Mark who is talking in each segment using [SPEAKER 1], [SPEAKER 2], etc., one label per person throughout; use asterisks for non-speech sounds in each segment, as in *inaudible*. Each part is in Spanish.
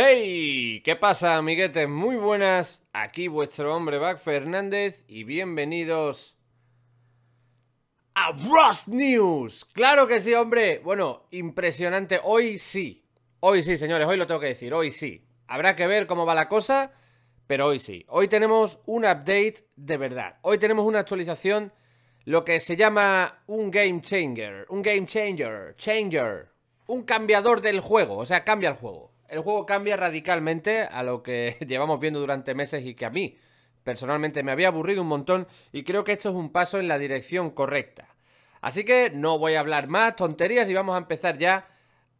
[SPEAKER 1] ¡Hey! ¿Qué pasa, amiguetes? Muy buenas. Aquí vuestro hombre Back Fernández y bienvenidos a Rust News. ¡Claro que sí, hombre! Bueno, impresionante. Hoy sí. Hoy sí, señores. Hoy lo tengo que decir. Hoy sí. Habrá que ver cómo va la cosa, pero hoy sí. Hoy tenemos un update de verdad. Hoy tenemos una actualización, lo que se llama un game changer. Un game changer. Changer. Un cambiador del juego. O sea, cambia el juego el juego cambia radicalmente a lo que *laughs* llevamos viendo durante meses y que a mí personalmente me había aburrido un montón y creo que esto es un paso en la dirección correcta. Así que no voy a hablar más tonterías y vamos a empezar ya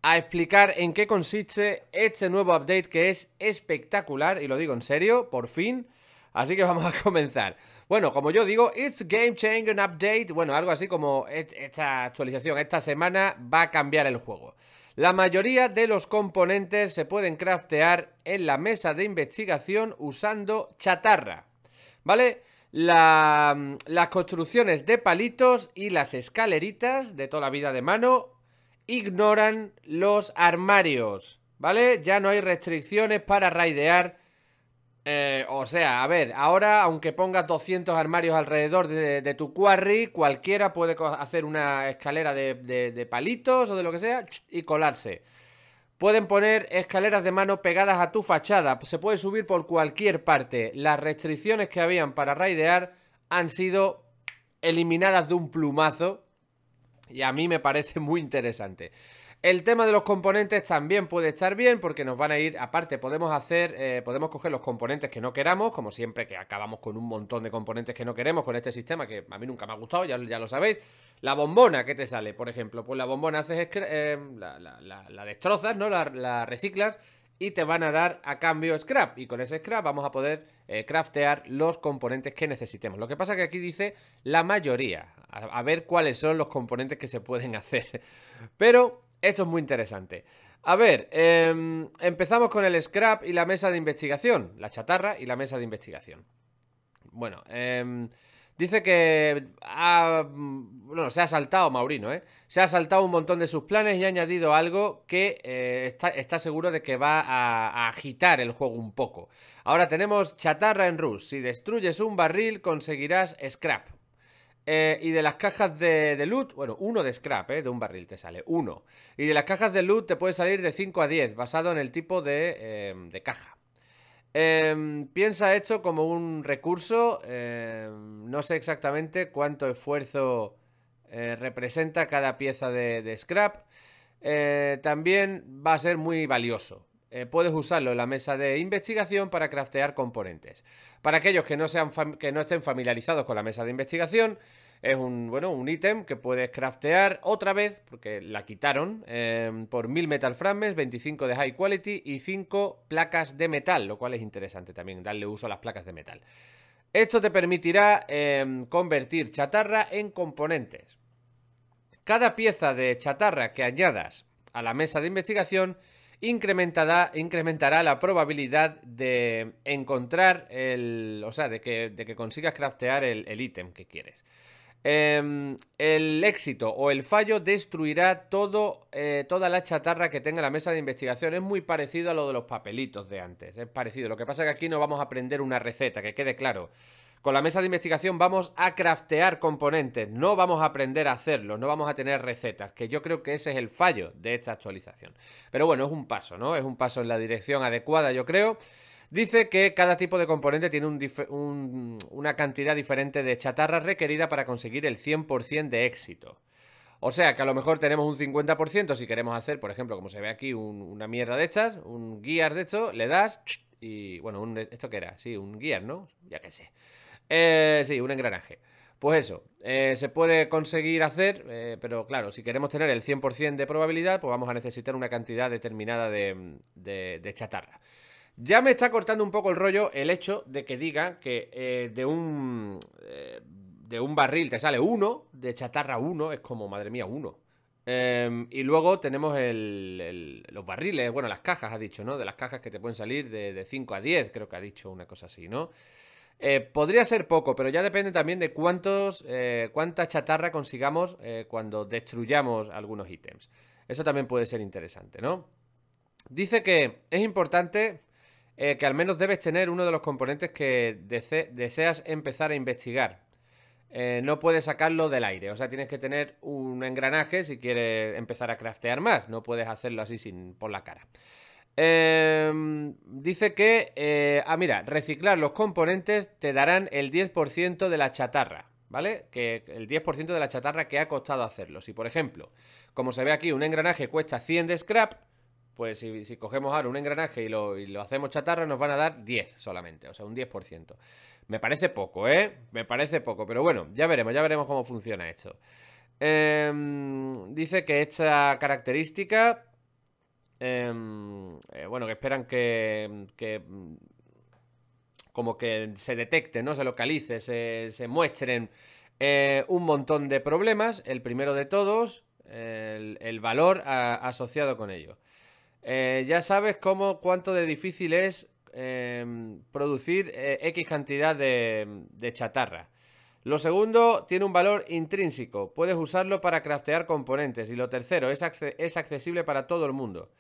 [SPEAKER 1] a explicar en qué consiste este nuevo update que es espectacular, y lo digo en serio, por fin. Así que *laughs* vamos a comenzar. Bueno, como yo digo, it's game changer update, bueno, algo así como esta actualización esta semana va a cambiar el juego. La mayoría de los componentes se pueden craftear en la mesa de investigación usando chatarra, ¿vale? las construcciones de palitos y las escaleritas de toda la vida de mano ignoran los armarios, ¿vale? Ya no hay restricciones para raidear eh, o sea, a ver, ahora aunque pongas 200 armarios alrededor de, tu quarry, cualquiera puede hacer una escalera de, de, palitos o de lo que sea y colarse. Pueden poner escaleras de mano pegadas a tu fachada, pues se puede subir por cualquier parte. Las restricciones que habían para raidear han sido eliminadas de un plumazo y a mí me parece muy interesante. El tema de los componentes también puede estar bien porque nos van a ir, aparte podemos hacer, eh, podemos coger los componentes que no queramos, como siempre que acabamos con un montón de componentes que no queremos con este sistema que a mí nunca me ha gustado, ya, ya lo sabéis. La bombona que te sale, por ejemplo, pues la bombona haces, eh, la, destrozas, ¿no? la reciclas y te van a dar a cambio scrap. Y con ese scrap vamos a poder eh, craftear los componentes que necesitemos. Lo que pasa que aquí dice la mayoría. a ver cuáles son los componentes que se pueden *laughs* hacer. Pero esto es muy interesante. A ver, em, empezamos con el scrap y la mesa de investigación. La chatarra y la mesa de investigación. Bueno, em, dice que ha, se ha saltado Maurino, ¿eh? Se ha saltado un montón de sus planes y ha añadido algo que eh, está, seguro de que va a, agitar el juego un poco. Ahora tenemos chatarra en Rus. Si destruyes un barril conseguirás scrap, eh, y de las cajas de, loot, bueno, uno de scrap, eh, de un barril te sale, uno. Y de las cajas de loot te puede salir de 5 a 10, basado en el tipo de, em, caja. Em, piensa esto como un recurso, em, no sé exactamente cuánto esfuerzo eh, representa cada pieza de scrap. también va a ser muy valioso. Eh, puedes usarlo en la mesa de investigación para craftear componentes. Para aquellos que no, sean que no estén familiarizados con la mesa de investigación, es un, bueno, un ítem que puedes craftear otra vez, porque la quitaron, em, por 1000 metal frames, 25 de high quality y 5 placas de metal, lo cual es interesante también, darle uso a las placas de metal. Esto te permitirá em, convertir chatarra en componentes. Cada pieza de chatarra que añadas a la mesa de investigación incrementará, incrementará la probabilidad de encontrar el... O sea, de que, de que consigas craftear el ítem que quieres. Em, el éxito o el fallo destruirá todo, eh, toda la chatarra que tenga la mesa de investigación. Es muy parecido a lo de los papelitos de antes. Es parecido. Lo que pasa es que aquí no vamos a aprender una receta, que quede claro. Con la mesa de investigación vamos a craftear componentes, no vamos a aprender a hacerlos, no vamos a tener recetas, que yo creo que ese es el fallo de esta actualización. Pero bueno, es un paso, ¿no? Es un paso en la dirección adecuada, yo creo. Dice que cada tipo de componente tiene una cantidad diferente de chatarra requerida para conseguir el 100% de éxito. O sea que a lo mejor tenemos un 50% si queremos hacer, por ejemplo, como se ve aquí, una mierda de estas, un guías de esto, le das y bueno, ¿esto qué era? Sí, un guías, ¿no? Ya que sé. Eh, sí, un engranaje. Pues eso, eh, se puede conseguir hacer, eh, pero claro, si queremos tener el 100% de probabilidad, pues vamos a necesitar una cantidad determinada de, chatarra. Ya me está cortando un poco el rollo el hecho de que diga que eh, de un de un barril te sale uno, de chatarra uno, es como, madre mía, uno. Em, y luego tenemos los barriles, bueno, las cajas, ha dicho, ¿no? De las cajas que te pueden salir de, de 5 a 10, creo que ha dicho una cosa así, ¿no? Eh, podría ser poco, pero ya depende también de eh, cuánta chatarra consigamos eh, cuando destruyamos algunos ítems. Eso también puede ser interesante, ¿no? Dice que es importante que al menos debes tener uno de los componentes que deseas empezar a investigar. no puedes sacarlo del aire, o sea, tienes que tener un engranaje si quieres empezar a craftear más, no puedes hacerlo así sin por la cara. Em, dice que, eh, ah, mira, reciclar los componentes te darán el 10% de la chatarra, ¿vale? Que el 10% de la chatarra que ha costado hacerlo. Si, por ejemplo, como se ve aquí, un engranaje cuesta 100 de scrap, pues si, cogemos ahora un engranaje y lo, hacemos chatarra, nos van a dar 10 solamente, o sea, un 10%. Me parece poco, ¿eh? Me parece poco, pero bueno, ya veremos, ya veremos cómo funciona esto. Em, dice que esta característica Em, eh, bueno, que esperan que, em, mm, como que se detecte, ¿no? Se localice, se, muestren eh, un montón de problemas. El primero de todos, el, valor asociado con ello. Eh, ya sabes cómo, cuánto de difícil es em, producir X cantidad de, chatarra. Lo segundo tiene un valor intrínseco, puedes usarlo para craftear componentes. Y lo tercero, es accesible para todo el mundo.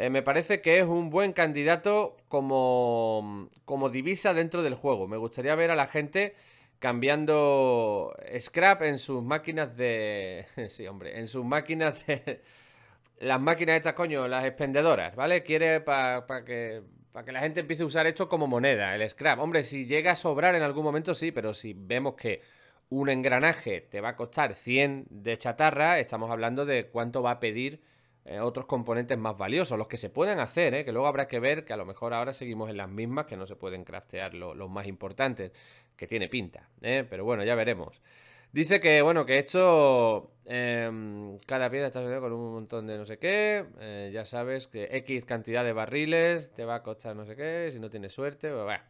[SPEAKER 1] Eh, me parece que es un buen candidato como, como divisa dentro del juego. Me gustaría ver a la gente cambiando scrap en sus máquinas de... *laughs* Sí, hombre, en sus máquinas de... *laughs* Las máquinas estas, coño, las expendedoras, ¿vale? Quiere para que, que la gente empiece a usar esto como moneda, el scrap. Hombre, si llega a sobrar en algún momento, sí, pero si vemos que un engranaje te va a costar 100 de chatarra, estamos hablando de cuánto va a pedir eh, otros componentes más valiosos, los que se pueden hacer, eh, que luego habrá que ver que a lo mejor ahora seguimos en las mismas, que no se pueden craftear los más importantes, que tiene pinta, eh, pero bueno, ya veremos. Dice que, bueno, que he hecho em, cada pieza está con un montón de no sé qué, ya sabes que X cantidad de barriles te va a costar no sé qué, si no tienes suerte, pues, bueno.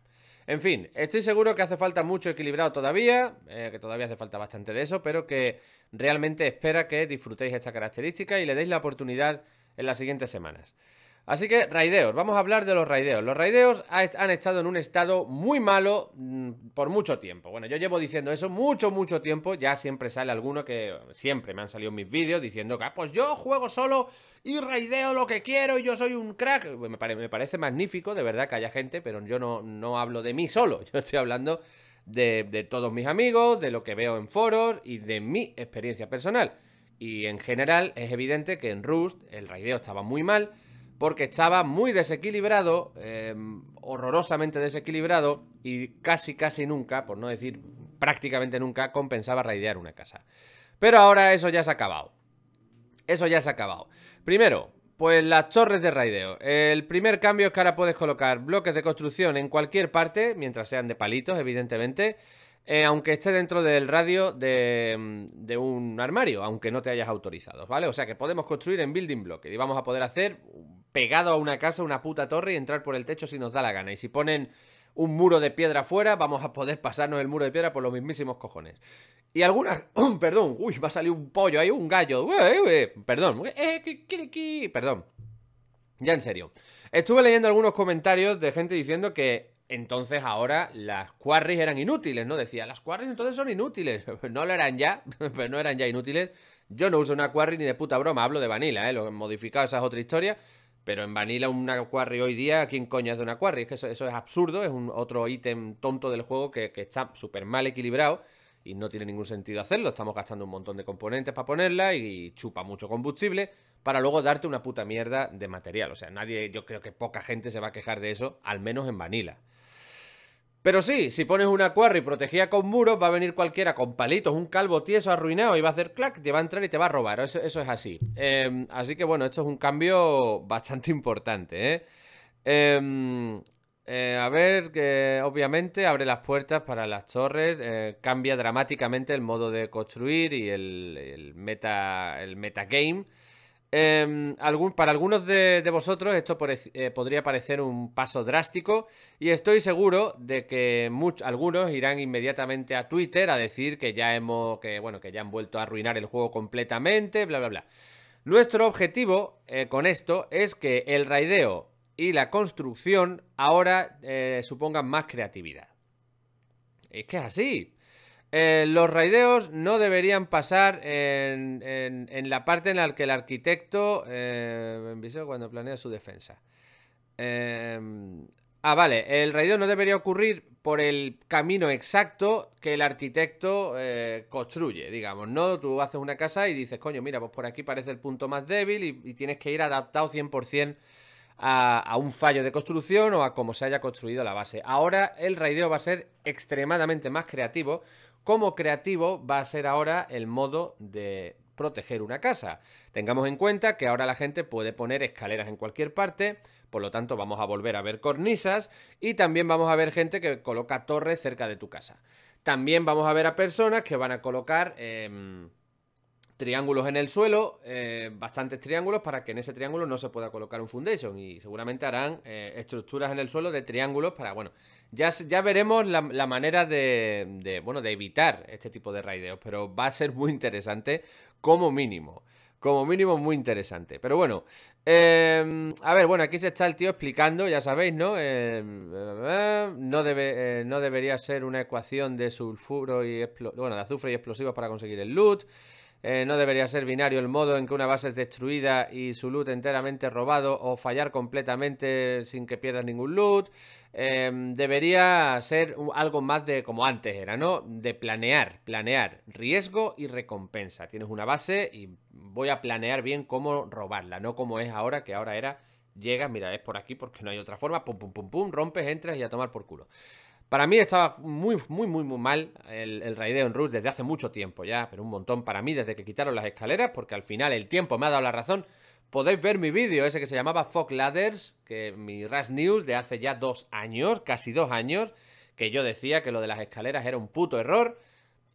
[SPEAKER 1] En fin, estoy seguro que hace falta mucho equilibrado todavía, eh, que todavía hace falta bastante de eso, pero que realmente espera que disfrutéis esta característica y le deis la oportunidad en las siguientes semanas. Así que raideos, vamos a hablar de los raideos. Los raideos han estado en un estado muy malo mm, por mucho tiempo. Bueno, yo llevo diciendo eso mucho, mucho tiempo. Ya siempre sale alguno que siempre me han salido mis vídeos diciendo que, ah, pues yo juego solo y raideo lo que quiero y yo soy un crack. Me, parece magnífico, de verdad que haya gente, pero yo no, no hablo de mí solo. *laughs* Yo estoy hablando de, de todos mis amigos, de lo que veo en foros y de mi experiencia personal. Y en general es evidente que en Rust el raideo estaba muy mal porque estaba muy desequilibrado, em, horrorosamente desequilibrado, y casi, casi nunca, por no decir prácticamente nunca, compensaba raidear una casa. Pero ahora eso ya se ha acabado. Eso ya se ha acabado. Primero, pues las torres de raideo. El primer cambio es que ahora puedes colocar bloques de construcción en cualquier parte, mientras sean de palitos, evidentemente, eh, aunque esté dentro del radio de, em, de, un armario, aunque no te hayas autorizado, ¿vale? O sea que podemos construir en building block y vamos a poder hacer pegado a una casa, una puta torre y entrar por el techo si nos da la gana. Y si ponen un muro de piedra fuera, vamos a poder pasarnos el muro de piedra por los mismísimos cojones. Y algunas... *clears throat* perdón, uy, va a salir un pollo, hay un gallo. Perdón. Eh, perdón. Ya en serio. Estuve leyendo algunos comentarios de gente diciendo que entonces ahora las quarries eran inútiles, ¿no? Decía, las quarries entonces son inútiles. *laughs* no lo eran ya, *laughs* pero no eran ya inútiles. Yo no uso una quarry ni de puta broma, hablo de vanilla, ¿eh? Lo he modificado, esa es otra historia. Pero en Vanilla una quarry hoy día, ¿quién coñas de una quarry? Es que eso, es absurdo, es un otro ítem tonto del juego que, está súper mal equilibrado y no tiene ningún sentido hacerlo. Estamos gastando un montón de componentes para ponerla y chupa mucho combustible para luego darte una puta mierda de material. O sea, nadie, yo creo que poca gente se va a quejar de eso, al menos en Vanilla. Pero sí, si pones una quarry protegida con muros, va a venir cualquiera con palitos, un calvo tieso arruinado y va a hacer clac, te va a entrar y te va a robar. Eso, es así. Em, así que bueno, esto es un cambio *laughs* bastante importante, ¿eh? Em, eh, a ver, que obviamente abre las puertas para las torres, eh, cambia dramáticamente el modo de construir y el, el meta el metagame. Em, para algunos de, vosotros esto eh, podría parecer un paso drástico y estoy seguro de que muchos algunos irán inmediatamente a Twitter a decir que ya hemos, que bueno, que ya han vuelto a arruinar el juego completamente, bla, bla, bla. Nuestro objetivo eh, con esto es que el raideo y la construcción ahora eh, supongan más creatividad. Es que es así. Eh, los raideos no deberían pasar en, la parte en la que el arquitecto eh, cuando planea su defensa. Em, ah, vale. El raideo no debería ocurrir por el camino exacto que el arquitecto eh, construye, digamos, ¿no? Tú haces una casa y dices, coño, mira, pues por aquí parece el punto más débil y, tienes que ir adaptado 100% a, a, un fallo de construcción o a cómo se haya construido la base. Ahora el raideo va a ser extremadamente más creativo como creativo va a ser ahora el modo de proteger una casa. Tengamos en cuenta que ahora la gente puede poner escaleras en cualquier parte, por lo tanto vamos a volver a ver cornisas y también vamos a ver gente que coloca torres cerca de tu casa. También vamos a ver a personas que van a colocar em, triángulos en el suelo, eh, bastantes triángulos para que en ese triángulo no se pueda colocar un foundation y seguramente harán eh, estructuras en el suelo de triángulos para, bueno, ya, veremos la, manera de, bueno, de evitar este tipo de raideos, pero va a ser muy interesante como mínimo como mínimo muy interesante. Pero bueno, em, a ver, bueno, aquí se está el tío explicando, ya sabéis, ¿no? Em, no, eh, no debería ser una ecuación de sulfuro y bueno, de azufre y explosivos para conseguir el loot. Eh, no debería ser binario el modo en que una base es destruida y su loot enteramente robado o fallar completamente sin que pierdas ningún loot. Em, debería ser algo más de como antes era, ¿no? De planear, planear riesgo y recompensa. Tienes una base y voy a planear bien cómo robarla, no como es ahora, que ahora era llegas, mira, es por aquí porque no hay otra forma, pum, pum, pum, pum, rompes, entras y a tomar por culo. Para mí estaba muy, muy, muy, muy mal el, el raideo en Rush desde hace mucho tiempo ya, pero un montón para mí desde que quitaron las escaleras, porque al final el tiempo me ha dado la razón. Podéis ver mi vídeo, ese que se llamaba Fog Ladders, que mi Rush News de hace ya dos años, casi dos años, que yo decía que lo de las escaleras era un puto error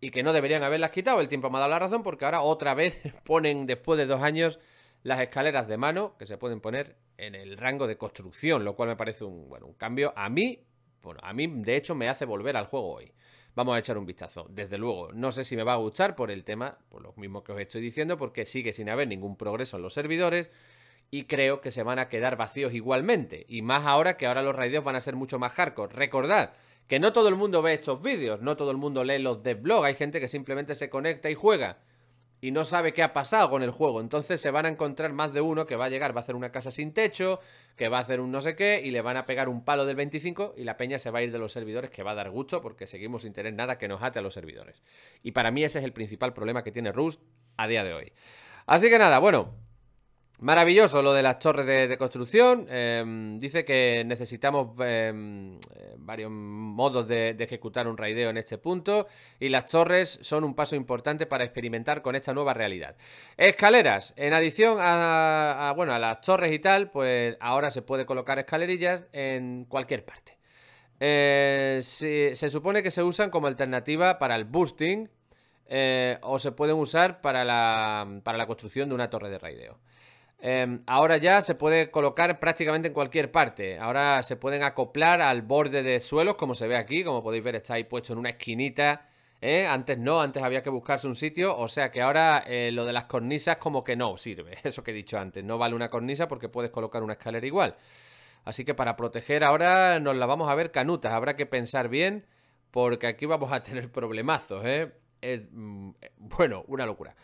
[SPEAKER 1] y que no deberían haberlas quitado. El tiempo me ha dado la razón porque ahora otra vez *laughs* ponen después de dos años las escaleras de mano que se pueden poner en el rango de construcción, lo cual me parece un, bueno, un cambio a mí bueno, a mí de hecho me hace volver al juego hoy. Vamos a echar un vistazo. Desde luego, no sé si me va a gustar por el tema, por lo mismo que os estoy diciendo, porque sigue sin haber ningún progreso en los servidores y creo que se van a quedar vacíos igualmente. Y más ahora que ahora los raideos van a ser mucho más hardcore. Recordad que no todo el mundo ve estos vídeos, no todo el mundo lee los de blog, hay gente que simplemente se conecta y juega y no sabe qué ha pasado con el juego. Entonces se van a encontrar más de uno que va a llegar, va a hacer una casa sin techo, que va a hacer un no sé qué, y le van a pegar un palo del 25 y la peña se va a ir de los servidores, que va a dar gusto porque seguimos sin tener nada que nos ate a los servidores. Y para mí ese es el principal problema que tiene Rust a día de hoy. Así que nada, bueno, Maravilloso lo de las torres de, construcción. Em, dice que necesitamos em, varios modos de, ejecutar un raideo en este punto y las torres son un paso importante para experimentar con esta nueva realidad. Escaleras. En adición a, las torres y tal, pues ahora se puede colocar escalerillas en cualquier parte. Eh, se, supone que se usan como alternativa para el boosting eh, o se pueden usar para la, para la construcción de una torre de raideo. Em, ahora ya se puede colocar prácticamente en cualquier parte. Ahora se pueden acoplar al borde de suelos, como se ve aquí, como podéis ver está ahí puesto en una esquinita. ¿eh? Antes no, antes había que buscarse un sitio, o sea que ahora eh, lo de las cornisas como que no sirve, *laughs* eso que he dicho antes, no vale una cornisa porque puedes colocar una escalera igual. Así que para proteger ahora nos la vamos a ver canutas, habrá que pensar bien porque aquí vamos a *laughs* tener problemazos, ¿eh? Es, mm, bueno, una locura.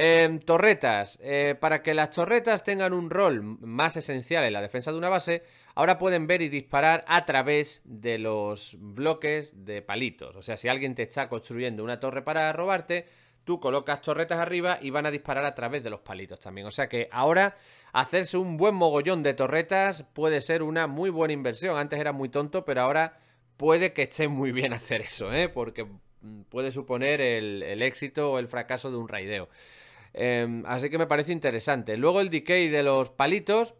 [SPEAKER 1] Em, torretas. Eh, para que las torretas tengan un rol más esencial en la defensa de una base, ahora pueden ver y disparar a través de los bloques de palitos. O sea, si alguien te está construyendo una torre para robarte, tú colocas torretas arriba y van a disparar a través de los palitos también. O sea que ahora hacerse un buen mogollón de torretas puede ser una muy buena inversión. Antes era muy tonto, pero ahora puede que esté muy bien *laughs* hacer eso, ¿eh? porque mm, puede suponer el éxito o el fracaso de un raideo. Em, así que me parece interesante. Luego el decay de los palitos.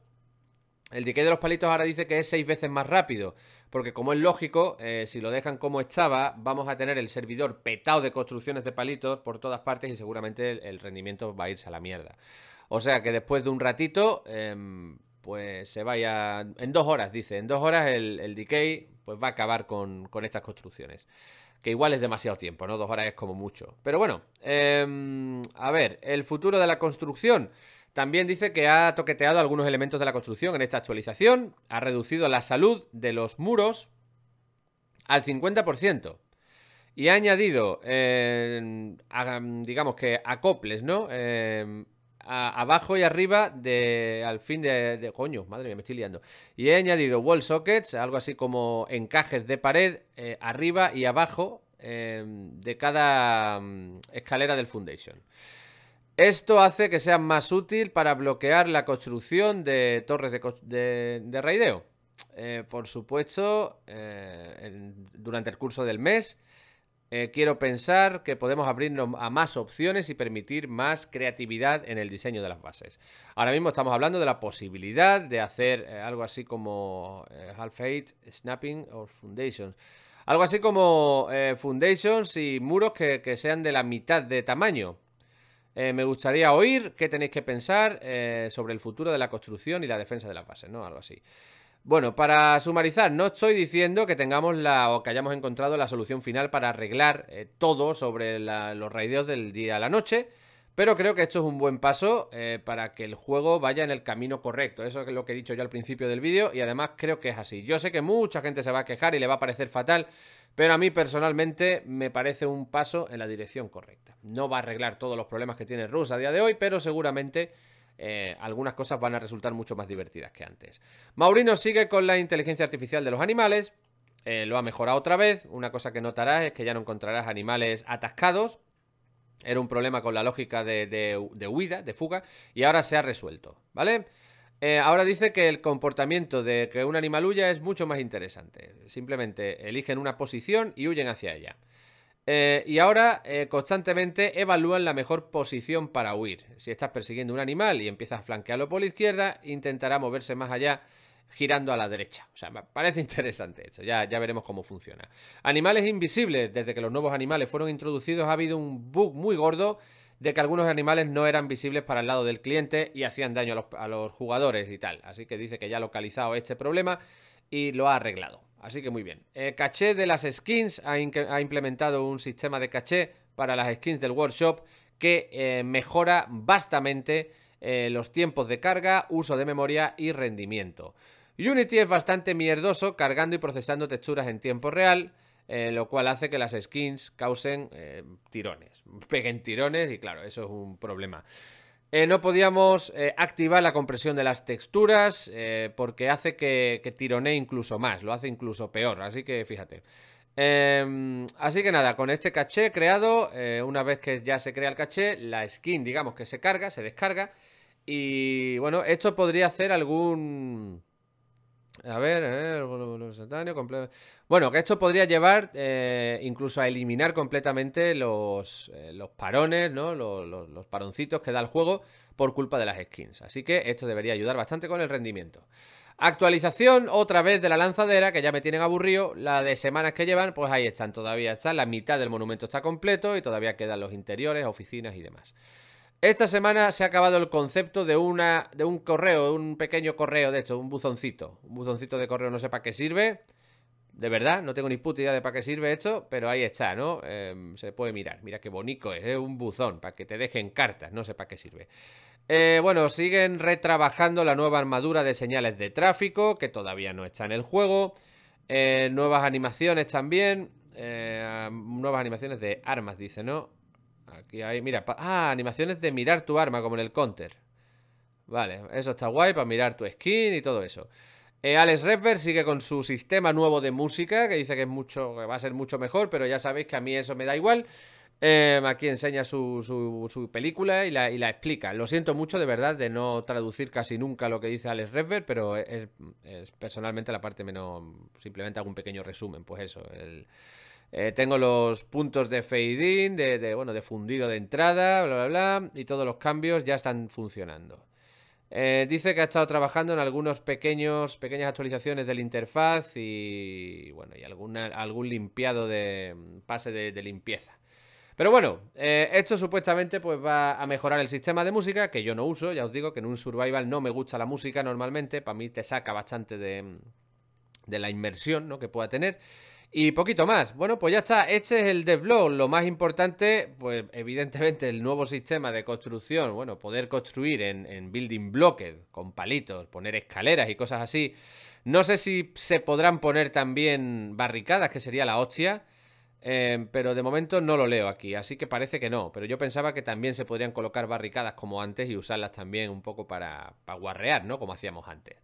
[SPEAKER 1] El decay de los palitos ahora dice que es seis veces más rápido. Porque como es lógico, eh, si lo dejan como estaba, vamos a tener el servidor petado de construcciones de palitos por todas partes y seguramente el, rendimiento va a irse a la mierda. O sea que después de un ratito, em, pues se vaya... En dos horas, dice. En dos horas el, decay pues va a acabar con, con estas construcciones que igual es demasiado tiempo, ¿no? Dos horas es como mucho. Pero bueno, em, a ver, el futuro de la construcción. También dice que ha toqueteado algunos elementos de la construcción en esta actualización, ha reducido la salud de los muros al 50%. Y ha añadido, em, digamos que acoples, ¿no? Em, abajo y arriba de, al fin de, Coño, madre mía, me estoy liando. Y he añadido wall sockets, algo así como encajes de pared eh, arriba y abajo eh, de cada mm, escalera del foundation. Esto hace que sea más útil para bloquear la construcción de torres de, de, raideo. Eh, por supuesto, durante el curso del mes eh, quiero pensar que podemos abrirnos a más opciones y permitir más creatividad en el diseño de las bases. Ahora mismo estamos hablando de la posibilidad de hacer eh, algo así como eh, Half-Height, Snapping o Foundations. Algo así como Foundations y muros que, que, sean de la mitad de tamaño. me gustaría oír qué tenéis que pensar sobre el futuro de la construcción y la defensa de las bases, ¿no? Algo así. Bueno, para sumarizar, no estoy diciendo que tengamos la o que hayamos encontrado la solución final para arreglar eh, todo sobre los raideos del día a la noche, pero creo que esto es un buen paso eh, para que el juego vaya en el camino correcto. Eso es lo que he dicho yo al principio del vídeo y además creo que es así. Yo sé que mucha gente se va a quejar y le va a parecer fatal, pero a mí personalmente me parece un paso en la dirección correcta. No va a arreglar todos los problemas que tiene Rus a día de hoy, pero seguramente eh, algunas cosas van a resultar mucho más divertidas que antes. Maurino sigue con la inteligencia artificial de los animales. Eh, lo ha mejorado otra vez. Una cosa que notarás es que ya no encontrarás animales atascados. Era un problema con la lógica de, huida, de fuga, y ahora se ha resuelto, ¿vale? Eh, ahora dice que el comportamiento de que un animal huya es mucho más interesante. Simplemente eligen una posición y huyen hacia ella. Eh, y ahora eh, constantemente evalúan la mejor posición para huir. Si estás persiguiendo un animal y empiezas a flanquearlo por la izquierda, intentará moverse más allá girando a la derecha. O sea, me parece *laughs* interesante esto. Ya, ya veremos cómo funciona. Animales invisibles. Desde que los nuevos animales fueron introducidos ha habido un bug muy gordo de que algunos animales no eran visibles para el lado del cliente y hacían daño a los jugadores y tal. Así que dice que ya ha localizado este problema y lo ha arreglado. Así que muy bien. Eh, caché de las skins. Ha, implementado un sistema de caché para las skins del workshop que eh, mejora bastante eh, los tiempos de carga, uso de memoria y rendimiento. Unity es bastante mierdoso cargando y procesando texturas en tiempo real, lo cual hace que las skins causen tirones, peguen tirones y claro, eso es un problema. Eh, no podíamos eh, activar la compresión de las texturas eh, porque hace que, que, tironee incluso más, lo hace incluso peor, así que fíjate. Em, así que nada, con este caché creado, una vez que ya se crea el caché, la skin digamos que se carga, se descarga y bueno, esto podría hacer algún a ver, bueno, que esto podría llevar eh, incluso a eliminar completamente los, eh, parones, ¿no? Los, los, los, paroncitos que da el juego por culpa de las skins. Así que esto debería ayudar bastante con el rendimiento. Actualización otra vez de la lanzadera, que ya me tienen aburrido. La de semanas que llevan, pues ahí están, todavía están. La mitad del monumento está completo y todavía quedan los interiores, oficinas y demás. Esta semana se ha acabado el concepto de una de un correo, un pequeño correo, de hecho, un buzoncito, un buzoncito de correo, no sé para qué sirve. De verdad, no tengo ni puta idea de para qué sirve esto, pero ahí está, ¿no? Em, se puede mirar. Mira qué bonito es, es un buzón para que te dejen cartas, no sé para qué sirve. Eh, bueno, siguen retrabajando la nueva armadura de señales de tráfico, que todavía no está en el juego. Eh, nuevas animaciones también. Eh, nuevas animaciones de armas, dice, ¿no? hay, mira, ah, animaciones de mirar tu arma, como en el counter. Vale, eso está guay para mirar tu skin y todo eso. Eh, Alex Redver sigue con su sistema nuevo de música, que dice que es mucho, que va a ser mucho mejor, pero ya sabéis que a mí eso me da igual. Em, aquí enseña su, su, película y la, explica. Lo siento mucho, de verdad, de no traducir casi nunca lo que dice Alex Redver, pero es, es personalmente la parte menos. Simplemente hago un pequeño resumen, pues eso. El, eh, tengo los puntos de fade in, de, de fundido de entrada, bla, bla, bla, y todos los cambios ya están funcionando. Eh, dice que ha estado trabajando en algunas pequeños, pequeñas actualizaciones de la interfaz y, bueno, y algún limpiado de pase de, limpieza. Pero bueno, eh, esto supuestamente pues va a mejorar el sistema de música, que yo no uso, ya os digo que en un survival no me gusta la música normalmente, para mí te saca bastante de, la inmersión que pueda tener. Y poquito más. Bueno, pues ya está. Este es el devlog. Lo más importante, pues evidentemente el nuevo sistema de construcción. Bueno, poder construir en, building blocks con palitos, poner escaleras y cosas así. No sé si se podrán poner también barricadas, que sería la hostia. Em, pero de momento no lo leo aquí, así que parece que no. Pero yo pensaba que también se podrían colocar barricadas como antes y usarlas también un poco para, para guarrear, ¿no? Como hacíamos antes.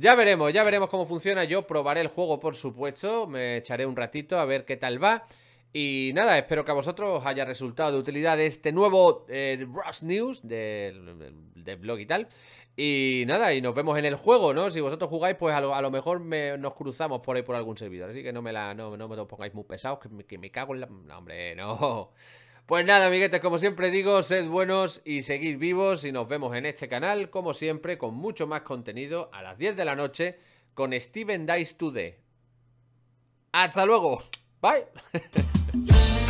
[SPEAKER 1] Ya veremos, ya veremos cómo funciona. Yo probaré el juego, por supuesto. Me echaré un ratito a ver qué tal va. Y nada, espero que a vosotros os haya resultado de utilidad este nuevo eh, News del de blog y tal. Y nada, y nos vemos en el juego, ¿no? Si vosotros jugáis, pues a lo, mejor nos cruzamos por ahí por algún servidor. Así que no me la pongáis muy pesados, que me, cago en la... hombre, no. Pues nada, amiguetes, como siempre digo, sed buenos y seguid vivos y nos vemos en este canal, como siempre, con mucho más contenido a las 10 de la noche con Steven Dice Today. ¡Hasta luego! ¡Bye! *laughs*